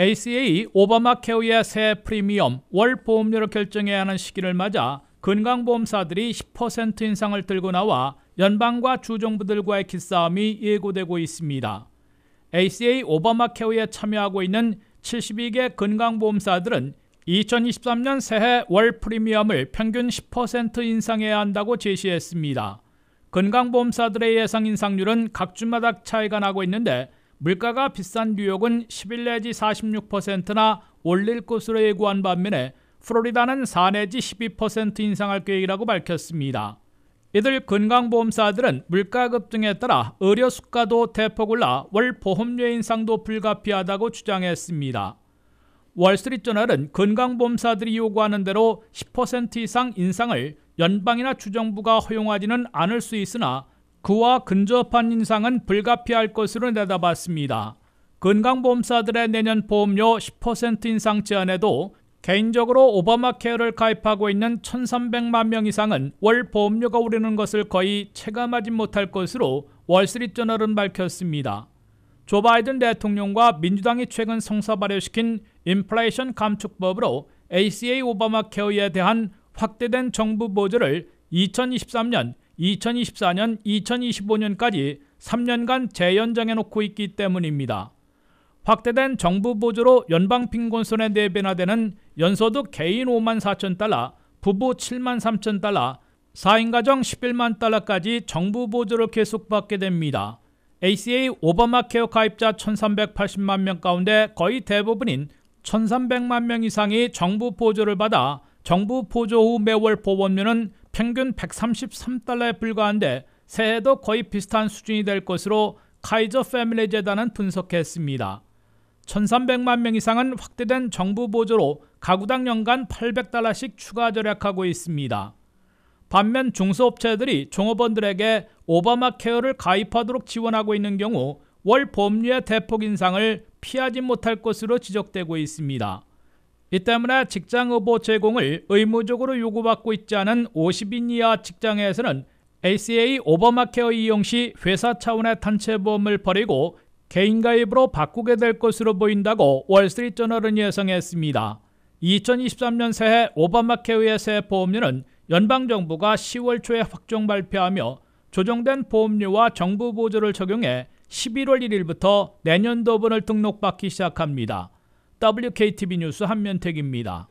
ACA 오바마 케어의 새 프리미엄 월 보험료를 결정해야 하는 시기를 맞아 건강보험사들이 10% 인상을 들고 나와 연방과 주정부들과의 기싸움이 예고되고 있습니다. ACA 오바마 케어에 참여하고 있는 72개 건강보험사들은 2023년 새해 월 프리미엄을 평균 10% 인상해야 한다고 제시했습니다. 건강보험사들의 예상 인상률은 각 주마다 차이가 나고 있는데 물가가 비싼 뉴욕은 11 내지 46%나 올릴 것으로 예고한 반면에 플로리다는 4 내지 12% 인상할 계획이라고 밝혔습니다. 이들 건강보험사들은 물가 급등에 따라 의료 수가도 대폭 올라 월 보험료 인상도 불가피하다고 주장했습니다. 월스트리트저널은 건강보험사들이 요구하는 대로 10% 이상 인상을 연방이나 주정부가 허용하지는 않을 수 있으나 그와 근접한 인상은 불가피할 것으로 내다봤습니다. 건강보험사들의 내년 보험료 10% 인상 제한에도 개인적으로 오바마 케어를 가입하고 있는 1,300만 명 이상은 월 보험료가 오르는 것을 거의 체감하지 못할 것으로 월스트리트저널은 밝혔습니다. 조 바이든 대통령과 민주당이 최근 성사 발효시킨 인플레이션 감축법으로 ACA 오바마 케어에 대한 확대된 정부 보조를 2023년 2024년, 2025년까지 3년간 재연장해 놓고 있기 때문입니다. 확대된 정부 보조로 연방 빈곤선의 4배나 되는 연소득 개인 5만 4천 달러, 부부 7만 3천 달러, 4인 가정 11만 달러까지 정부 보조를 계속받게 됩니다. ACA 오바마 케어 가입자 1,380만 명 가운데 거의 대부분인 1,300만 명 이상이 정부 보조를 받아 정부 보조 후 매월 보험료는 평균 133달러에 불과한데 새해도 거의 비슷한 수준이 될 것으로 카이저 패밀리 재단은 분석했습니다. 1300만 명 이상은 확대된 정부 보조로 가구당 연간 800달러씩 추가 절약하고 있습니다. 반면 중소업체들이 종업원들에게 오바마 케어를 가입하도록 지원하고 있는 경우 월 보험료의 대폭 인상을 피하지 못할 것으로 지적되고 있습니다. 이 때문에 직장 후보 제공을 의무적으로 요구받고 있지 않은 50인 이하 직장에서는 ACA 오버마케어 이용 시 회사 차원의 단체 보험을 버리고 개인 가입으로 바꾸게 될 것으로 보인다고 월스트리트저널은 예상했습니다. 2023년 새해 오바마케어의 새 보험료는 연방정부가 10월 초에 확정 발표하며 조정된 보험료와 정부 보조를 적용해 11월 1일부터 내년도분을 등록받기 시작합니다. WKTV 뉴스 한면택입니다.